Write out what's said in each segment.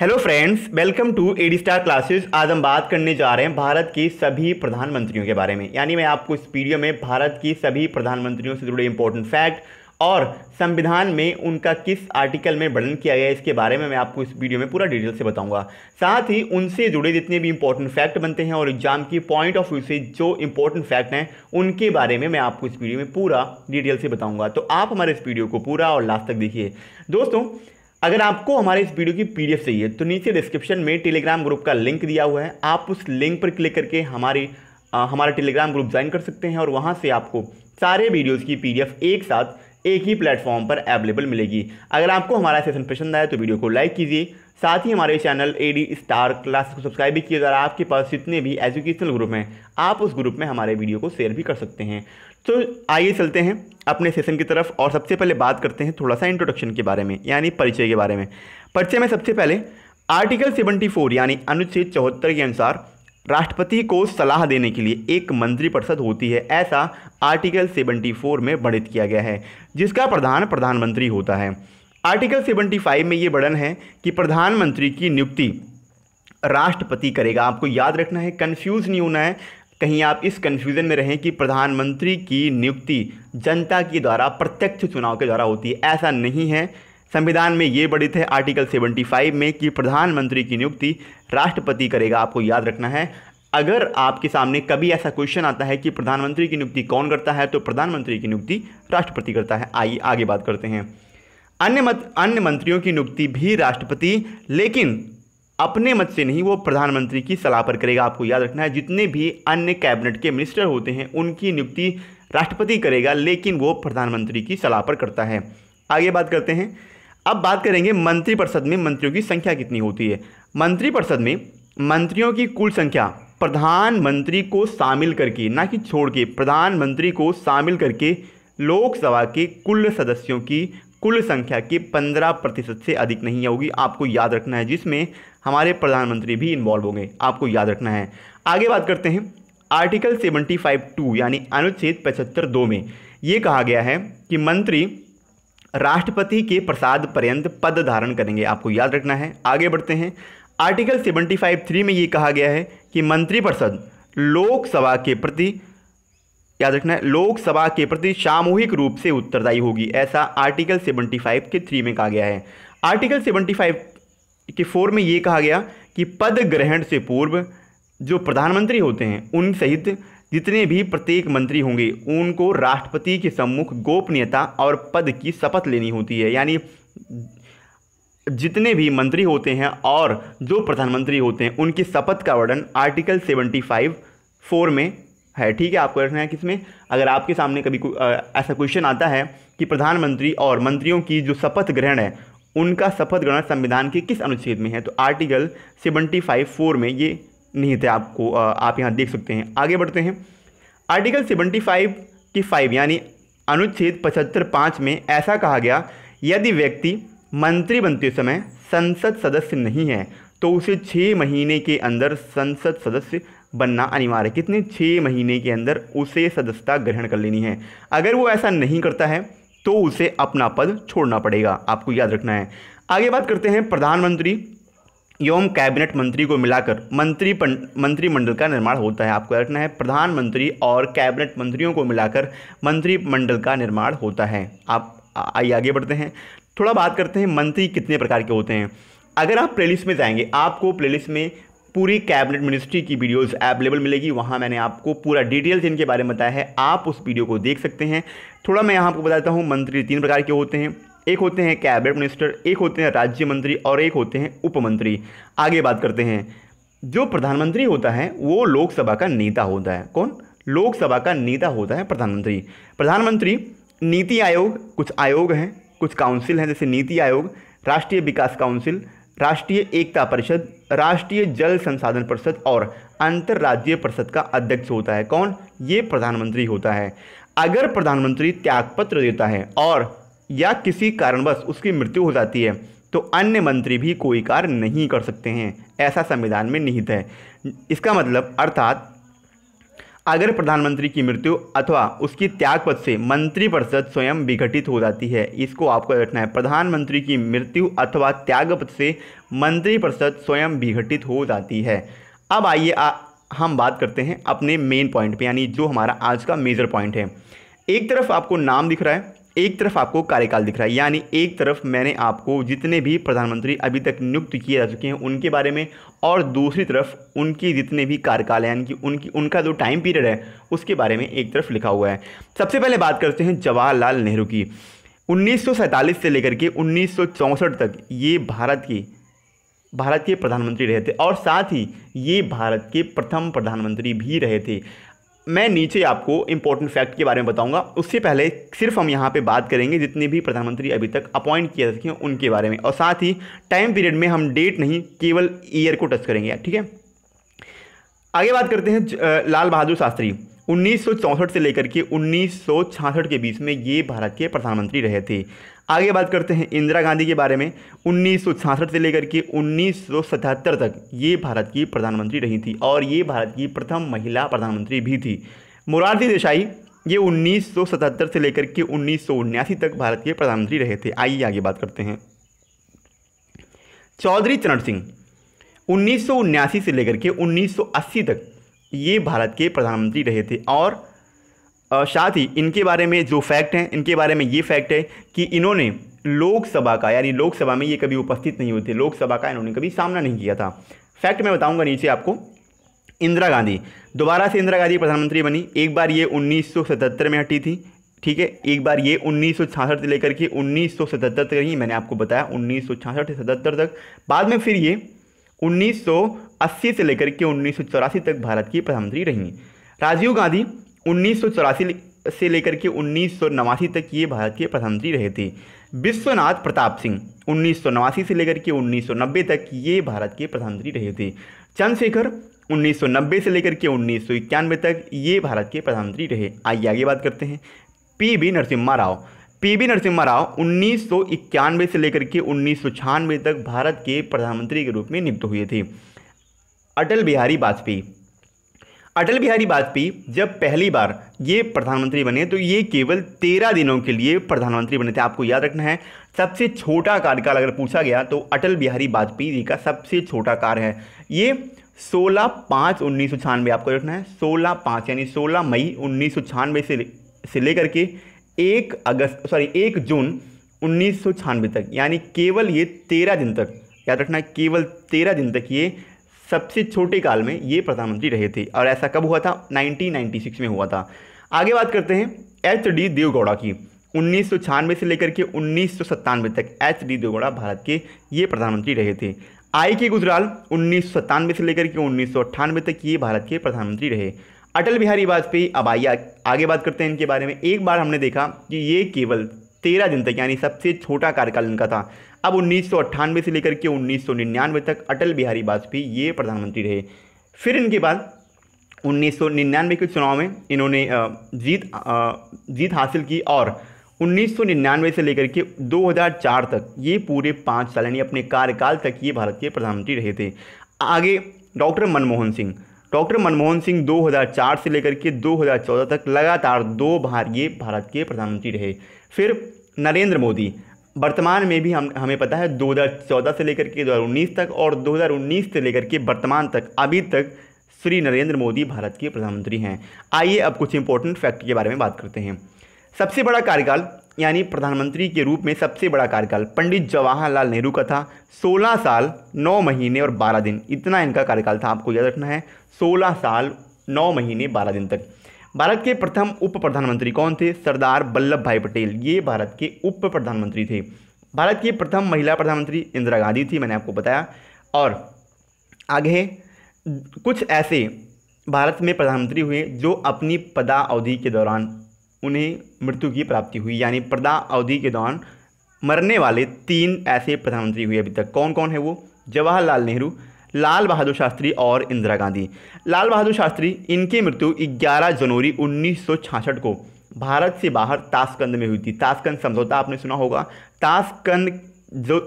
hello friends welcome to AD star classes आज हम बात करने जा रहे हैं भारत की सभी प्रधानमंत्रियों के बारे में यानी मैं आपको इस वीडियो में भारत की सभी प्रधानमंत्रियों से जुड़े इंपॉर्टेंट फैक्ट और संविधान में उनका किस आर्टिकल में वर्णन किया गया है इसके बारे में मैं आपको इस वीडियो में पूरा डिटेल से बताऊंगा साथ ही उनसे जुड़े जितने भी इंपॉर्टेंट फैक्ट बनते हैं और एग्जाम की पॉइंट ऑफ व्यू से जो इंपॉर्टेंट फैक्ट हैं उनके बारे में मैं आपको इस वीडियो में पूरा डिटेल से बताऊंगा तो आप हमारे इस वीडियो को पूरा और लास्ट तक देखिए दोस्तों अगर आपको हमारे इस वीडियो की पीडीएफ चाहिए तो नीचे डिस्क्रिप्शन में टेलीग्राम ग्रुप का लिंक दिया हुआ है आप उस लिंक पर क्लिक करके हमारी हमारा टेलीग्राम ग्रुप ज्वाइन कर सकते हैं और वहाँ से आपको सारे वीडियोज़ की पीडीएफ एक साथ एक ही प्लेटफॉर्म पर अवेलेबल मिलेगी अगर आपको हमारा सेशन पसंद आया तो वीडियो को लाइक कीजिए साथ ही हमारे channel A D star class को सब्सक्राइब भी किया जा रहा है आपके पास जितने भी एजुकेशनल ग्रुप हैं आप उस ग्रुप में हमारे वीडियो को शेयर भी कर सकते हैं तो आइए चलते हैं अपने सेशन की तरफ और सबसे पहले बात करते हैं थोड़ा सा इंट्रोडक्शन के बारे में यानी परिचय के बारे में परिचय में सबसे पहले आर्टिकल 74 यानी अनुच्छेद चौहत्तर के अनुसार राष्ट्रपति को सलाह देने के लिए एक मंत्रिपरिषद होती है ऐसा आर्टिकल 74 में वर्णित किया गया है जिसका प्रधान प्रधानमंत्री होता है आर्टिकल 75 में ये वर्णन है कि प्रधानमंत्री की नियुक्ति राष्ट्रपति करेगा आपको याद रखना है कन्फ्यूज़ नहीं होना है कहीं आप इस कन्फ्यूज़न में रहें कि प्रधानमंत्री की नियुक्ति जनता के द्वारा प्रत्यक्ष चुनाव के द्वारा होती है ऐसा नहीं है संविधान में ये बढ़ित है आर्टिकल 75 में कि प्रधानमंत्री की नियुक्ति राष्ट्रपति करेगा आपको याद रखना है अगर आपके सामने कभी ऐसा क्वेश्चन आता है कि प्रधानमंत्री की नियुक्ति कौन करता है तो प्रधानमंत्री की नियुक्ति राष्ट्रपति करता है आइए आगे बात करते हैं अन्य मत अन्य मंत्रियों की नियुक्ति भी राष्ट्रपति लेकिन अपने मत से नहीं वो प्रधानमंत्री की सलाह पर करेगा आपको याद रखना है जितने भी अन्य कैबिनेट के मिनिस्टर होते हैं उनकी नियुक्ति राष्ट्रपति करेगा लेकिन वो प्रधानमंत्री की सलाह पर करता है आगे बात करते हैं अब बात करेंगे मंत्रिपरिषद में मंत्रियों की संख्या कितनी होती है मंत्रिपरिषद में मंत्रियों की कुल संख्या प्रधानमंत्री को शामिल करके ना कि छोड़ के प्रधानमंत्री को शामिल करके लोकसभा के कुल सदस्यों की कुल संख्या के पंद्रह प्रतिशत से अधिक नहीं होगी आपको याद रखना है जिसमें हमारे प्रधानमंत्री भी इन्वॉल्व होंगे आपको याद रखना है आगे बात करते हैं आर्टिकल सेवेंटी फाइव टू यानी अनुच्छेद पचहत्तर दो में ये कहा गया है कि मंत्री राष्ट्रपति के प्रसाद पर्यंत पद धारण करेंगे आपको याद रखना है आगे बढ़ते हैं आर्टिकल सेवेंटी फाइव थ्री में ये कहा गया है कि मंत्रिपरिषद लोकसभा के प्रति याद रखना है लोकसभा के प्रति सामूहिक रूप से उत्तरदायी होगी ऐसा आर्टिकल 75 के थ्री में कहा गया है आर्टिकल 75 के फोर में ये कहा गया कि पद ग्रहण से पूर्व जो प्रधानमंत्री होते हैं उन सहित जितने भी प्रत्येक मंत्री होंगे उनको राष्ट्रपति के सम्मुख गोपनीयता और पद की शपथ लेनी होती है यानी जितने भी मंत्री होते हैं और जो प्रधानमंत्री होते हैं उनकी शपथ का वर्णन आर्टिकल सेवेंटी फाइव फोर में है ठीक है आपको रखना है किसमें अगर आपके सामने कभी को, आ, ऐसा क्वेश्चन आता है कि प्रधानमंत्री और मंत्रियों की जो शपथ ग्रहण है उनका शपथ ग्रहण संविधान के किस अनुच्छेद में है तो आर्टिकल सेवेंटी फाइव फोर में ये निहित है आपको आ, आप यहाँ देख सकते हैं आगे बढ़ते हैं आर्टिकल सेवेंटी फाइव की फाइव यानी अनुच्छेद पचहत्तर पाँच में ऐसा कहा गया यदि व्यक्ति मंत्री बनते समय संसद सदस्य नहीं है तो उसे छः महीने के अंदर संसद सदस्य बनना अनिवार्य कितने छः महीने के अंदर उसे सदस्यता ग्रहण कर लेनी है अगर वो ऐसा नहीं करता है तो उसे अपना पद छोड़ना पड़ेगा आपको याद रखना है आगे बात करते हैं प्रधानमंत्री एवं कैबिनेट मंत्री को मिलाकर मंत्री मंत्रिमंडल का निर्माण होता है आपको याद रखना है प्रधानमंत्री और कैबिनेट मंत्रियों को मिलाकर मंत्रिमंडल का निर्माण होता है आप आइए आगे बढ़ते हैं थोड़ा बात करते हैं मंत्री कितने प्रकार के होते हैं अगर आप प्लेलिस्ट में जाएंगे आपको प्लेलिस्ट में पूरी कैबिनेट मिनिस्ट्री की वीडियोस अवेलेबल मिलेगी वहाँ मैंने आपको पूरा डिटेल्स इनके बारे में बताया है आप उस वीडियो को देख सकते हैं थोड़ा मैं यहाँ आपको बताता हूँ मंत्री तीन प्रकार के होते हैं एक होते हैं कैबिनेट मिनिस्टर एक होते हैं राज्य मंत्री और एक होते हैं उप मंत्री आगे बात करते हैं जो प्रधानमंत्री होता है वो लोकसभा का नेता होता है कौन लोकसभा का नेता होता है प्रधानमंत्री प्रधानमंत्री नीति आयोग कुछ आयोग हैं कुछ काउंसिल हैं जैसे नीति आयोग राष्ट्रीय विकास काउंसिल राष्ट्रीय एकता परिषद राष्ट्रीय जल संसाधन परिषद और अंतर्राज्यीय परिषद का अध्यक्ष होता है कौन ये प्रधानमंत्री होता है अगर प्रधानमंत्री त्यागपत्र देता है और या किसी कारणवश उसकी मृत्यु हो जाती है तो अन्य मंत्री भी कोई कार्य नहीं कर सकते हैं ऐसा संविधान में निहित है इसका मतलब अर्थात अगर प्रधानमंत्री की मृत्यु अथवा उसकी त्याग पद से मंत्रिपरिषद स्वयं विघटित हो जाती है इसको आपको रखना है प्रधानमंत्री की मृत्यु अथवा त्याग पद से मंत्रिपरिषद स्वयं विघटित हो जाती है अब आइए हम बात करते हैं अपने मेन पॉइंट पे यानी जो हमारा आज का मेजर पॉइंट है एक तरफ आपको नाम दिख रहा है एक तरफ आपको कार्यकाल दिख रहा है यानी एक तरफ मैंने आपको जितने भी प्रधानमंत्री अभी तक नियुक्त किए जा चुके हैं उनके बारे में और दूसरी तरफ उनकी जितने भी कार्यकाल हैं यानी कि उनकी उनका जो टाइम पीरियड है उसके बारे में एक तरफ लिखा हुआ है सबसे पहले बात करते हैं जवाहरलाल नेहरू की उन्नीस से लेकर के उन्नीस तक ये भारत की भारत के प्रधानमंत्री रहे थे और साथ ही ये भारत के प्रथम प्रधानमंत्री भी रहे थे मैं नीचे आपको इंपॉर्टेंट फैक्ट के बारे में बताऊंगा उससे पहले सिर्फ हम यहाँ पे बात करेंगे जितने भी प्रधानमंत्री अभी तक अपॉइंट किए जा हैं उनके बारे में और साथ ही टाइम पीरियड में हम डेट नहीं केवल ईयर को टच करेंगे ठीक है आगे बात करते हैं लाल बहादुर शास्त्री उन्नीस से लेकर के उन्नीस के बीच में ये भारत के प्रधानमंत्री रहे थे आगे बात करते हैं इंदिरा गांधी के बारे में उन्नीस से लेकर के उन्नीस तक ये भारत की प्रधानमंत्री रही थी और ये भारत की प्रथम महिला प्रधानमंत्री भी थी मुरारजी देसाई ये 1977 से लेकर के उन्नीस तक भारत के प्रधानमंत्री रहे थे आइए आगे बात करते हैं चौधरी चरण सिंह उन्नीस से लेकर के 1980 तक ये भारत के प्रधानमंत्री रहे थे और साथ ही इनके बारे में जो फैक्ट हैं इनके बारे में ये फैक्ट है कि इन्होंने लोकसभा का यानी लोकसभा में ये कभी उपस्थित नहीं हुए थे लोकसभा का इन्होंने कभी सामना नहीं किया था फैक्ट मैं बताऊंगा नीचे आपको इंदिरा गांधी दोबारा से इंदिरा गांधी प्रधानमंत्री बनी एक बार ये 1977 में हटी थी ठीक है एक बार ये 1966 से लेकर के 1977 तक ही मैंने आपको बताया सौ से सतहत्तर तक बाद में फिर ये 1980 से लेकर के उन्नीस तक भारत की प्रधानमंत्री रहीं राजीव गांधी उन्नीस से लेकर के उन्नीस तक ये भारत के प्रधानमंत्री रहे थे विश्वनाथ प्रताप सिंह उन्नीस से लेकर के उन्नीस तक ये भारत के प्रधानमंत्री रहे थे चंद्रशेखर 1990 से लेकर के उन्नीस तक ये भारत के प्रधानमंत्री रहे आइए आगे बात करते हैं P V Narasimha Rao PV Narasimha Rao उन्नीस से लेकर के उन्नीस तक भारत के प्रधानमंत्री के रूप में नियुक्त हुए थे अटल बिहारी वाजपेयी अटल बिहारी वाजपेयी जब पहली बार ये प्रधानमंत्री बने तो ये केवल तेरह दिनों के लिए प्रधानमंत्री बने थे आपको याद रखना है सबसे छोटा कार्यकाल अगर पूछा गया तो अटल बिहारी वाजपेयी जी का सबसे छोटा कार्य है ये सोलह पाँच उन्नीस सौ छानवे आपको रखना है सोलह पाँच यानी सोलह मई उन्नीस सौ छानवे से से लेकर के एक अगस्त सॉरी एक जून उन्नीस तक यानी केवल ये तेरह दिन तक याद रखना केवल तेरह दिन तक ये सबसे छोटे काल में ये प्रधानमंत्री रहे थे और ऐसा कब हुआ था 1996 में हुआ था आगे बात करते हैं एच डी देवगौड़ा की उन्नीस से लेकर के उन्नीस तक एच डी देवगौड़ा भारत के ये प्रधानमंत्री रहे थे आई के गुजराल उन्नीस से लेकर के उन्नीस तक ये भारत के प्रधानमंत्री रहे अटल बिहारी वाजपेयी अब आइए आगे बात करते हैं इनके बारे में एक बार हमने देखा कि ये केवल तेरह दिन तक यानी सबसे छोटा कार्यकाल इनका था अब उन्नीस से लेकर के उन्नीस तक अटल बिहारी वाजपेयी ये प्रधानमंत्री रहे फिर इनके बाद उन्नीस के चुनाव में इन्होंने जीत जीत हासिल की और 1999 से लेकर के 2004 तक ये पूरे पाँच साल यानी अपने कार्यकाल तक ये भारत के प्रधानमंत्री रहे थे आगे डॉक्टर मनमोहन सिंह डॉक्टर मनमोहन सिंह 2004 से लेकर के 2014 तक लगातार दो बार ये भारत के प्रधानमंत्री रहे फिर नरेंद्र मोदी वर्तमान में भी हम हमें पता है 2014 से लेकर के 2019 तक और 2019 से लेकर के वर्तमान तक अभी तक श्री नरेंद्र मोदी भारत के प्रधानमंत्री हैं आइए अब कुछ इंपॉर्टेंट फैक्ट के बारे में बात करते हैं सबसे बड़ा कार्यकाल यानी प्रधानमंत्री के रूप में सबसे बड़ा कार्यकाल पंडित जवाहरलाल नेहरू का था 16 साल 9 महीने और 12 दिन इतना इनका कार्यकाल था आपको याद रखना है 16 साल 9 महीने 12 दिन तक भारत के प्रथम उप प्रधानमंत्री कौन थे सरदार वल्लभ भाई पटेल ये भारत के उप प्रधानमंत्री थे भारत की प्रथम महिला प्रधानमंत्री इंदिरा गांधी थी मैंने आपको बताया और आगे कुछ ऐसे भारत में प्रधानमंत्री हुए जो अपनी पदा अवधि के दौरान उन्हें मृत्यु की प्राप्ति हुई यानी प्रदा अवधि के दौरान मरने वाले तीन ऐसे प्रधानमंत्री हुए अभी तक कौन कौन है वो जवाहरलाल नेहरू लाल बहादुर शास्त्री और इंदिरा गांधी लाल बहादुर शास्त्री इनकी मृत्यु 11 जनवरी उन्नीस को भारत से बाहर ताशकंद में हुई थी ताशकंद समझौता आपने सुना होगा ताशकंद जो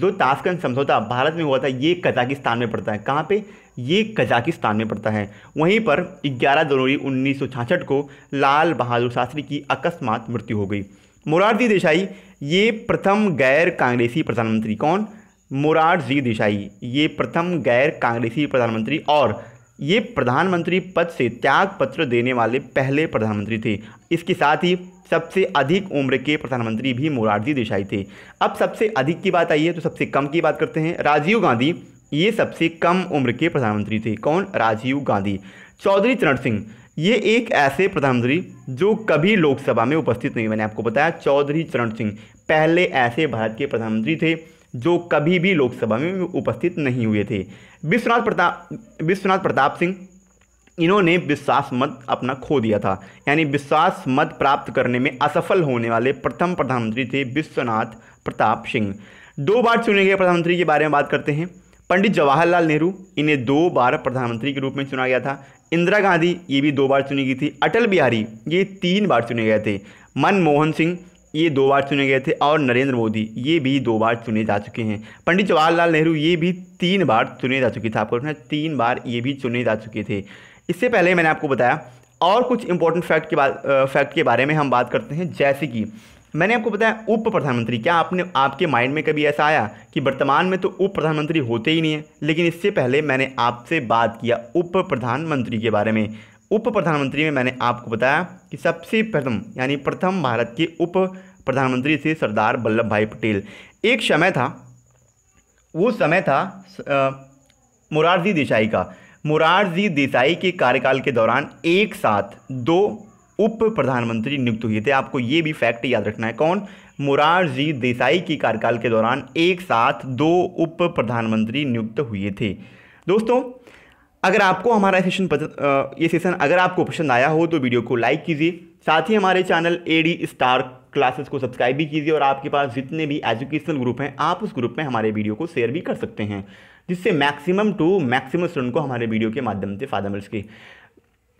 जो ताशकंद समझौता भारत में हुआ था ये कजाकिस्तान में पड़ता है कहाँ पे ये कजाकिस्तान में पड़ता है वहीं पर 11 जनवरी उन्नीस को लाल बहादुर शास्त्री की अकस्मात मृत्यु हो गई मोरारजी देसाई ये प्रथम गैर कांग्रेसी प्रधानमंत्री कौन मोरारजी देसाई ये प्रथम गैर कांग्रेसी प्रधानमंत्री और ये प्रधानमंत्री पद से त्याग पत्र देने वाले पहले प्रधानमंत्री थे इसके साथ ही सबसे अधिक उम्र के प्रधानमंत्री भी मोरारजी देसाई थे अब सबसे अधिक की बात आई है तो सबसे कम की बात करते हैं राजीव गांधी ये सबसे कम उम्र के प्रधानमंत्री थे कौन राजीव गांधी चौधरी चरण सिंह ये एक ऐसे प्रधानमंत्री जो कभी लोकसभा में उपस्थित नहीं मैंने आपको बताया चौधरी चरण सिंह पहले ऐसे भारत के प्रधानमंत्री थे जो कभी भी लोकसभा में उपस्थित नहीं हुए थे विश्वनाथ प्रताप विश्वनाथ प्रताप सिंह इन्होंने विश्वास मत अपना खो दिया था यानी विश्वास मत प्राप्त करने में असफल होने वाले प्रथम प्रधानमंत्री थे विश्वनाथ प्रताप सिंह दो बार चुने गए प्रधानमंत्री के बारे में बात करते हैं पंडित जवाहरलाल नेहरू इन्हें दो बार प्रधानमंत्री के रूप में चुना गया था इंदिरा गांधी ये भी दो बार चुनी गई थी अटल बिहारी ये तीन बार चुने गए थे मनमोहन सिंह ये दो बार चुने गए थे और नरेंद्र मोदी ये भी दो बार चुने जा चुके हैं पंडित जवाहरलाल नेहरू ये भी तीन बार चुने जा चुके थे आपको तीन बार ये भी चुने जा चुके थे इससे पहले मैंने आपको बताया और कुछ इंपॉर्टेंट फैक्ट के बात फैक्ट के बारे में हम बात करते हैं जैसे कि मैंने आपको बताया उप प्रधानमंत्री क्या आपने आपके माइंड में कभी ऐसा आया कि वर्तमान में तो उप प्रधानमंत्री होते ही नहीं है लेकिन इससे पहले मैंने आपसे बात किया उप प्रधानमंत्री के बारे में उप प्रधानमंत्री में मैंने आपको बताया कि सबसे प्रथम यानी प्रथम भारत के उप प्रधानमंत्री थे सरदार वल्लभ भाई पटेल एक समय था वो समय था मुरारजी देसाई का मुरारजी देसाई के कार्यकाल के दौरान एक साथ दो उप प्रधानमंत्री नियुक्त हुए थे आपको ये भी फैक्ट याद रखना है कौन मुरारजी देसाई के कार्यकाल के दौरान एक साथ दो उप प्रधानमंत्री नियुक्त हुए थे दोस्तों अगर आपको हमारा सेशन पसंद ये सेशन अगर आपको पसंद आया हो तो वीडियो को लाइक कीजिए साथ ही हमारे channel A D star classes को सब्सक्राइब भी कीजिए और आपके पास जितने भी एजुकेशनल ग्रुप हैं आप उस ग्रुप में हमारे वीडियो को शेयर भी कर सकते हैं जिससे मैक्सिमम टू मैक्सिमम स्टूडेंट को हमारे वीडियो के माध्यम से फायदा मिल सके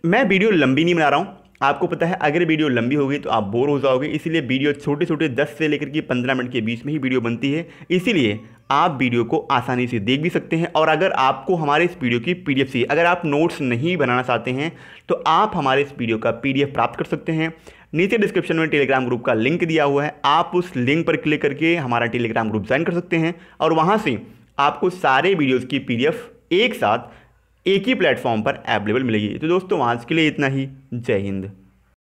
मैं वीडियो लंबी नहीं बना रहा हूँ आपको पता है अगर वीडियो लंबी होगी तो आप बोर हो जाओगे इसीलिए वीडियो छोटे छोटे 10 से लेकर के 15 मिनट के बीच में ही वीडियो बनती है इसीलिए आप वीडियो को आसानी से देख भी सकते हैं और अगर आपको हमारे इस वीडियो की पी डी अगर आप नोट्स नहीं बनाना चाहते हैं तो आप हमारे इस वीडियो का पी प्राप्त कर सकते हैं नीचे डिस्क्रिप्शन में टेलीग्राम ग्रुप का लिंक दिया हुआ है आप उस लिंक पर क्लिक करके हमारा टेलीग्राम ग्रुप ज्वाइन कर सकते हैं और वहाँ से आपको सारे वीडियोज़ की पी एक साथ एक ही प्लेटफॉर्म पर अवेलेबल मिलेगी तो दोस्तों आज के लिए इतना ही जय हिंद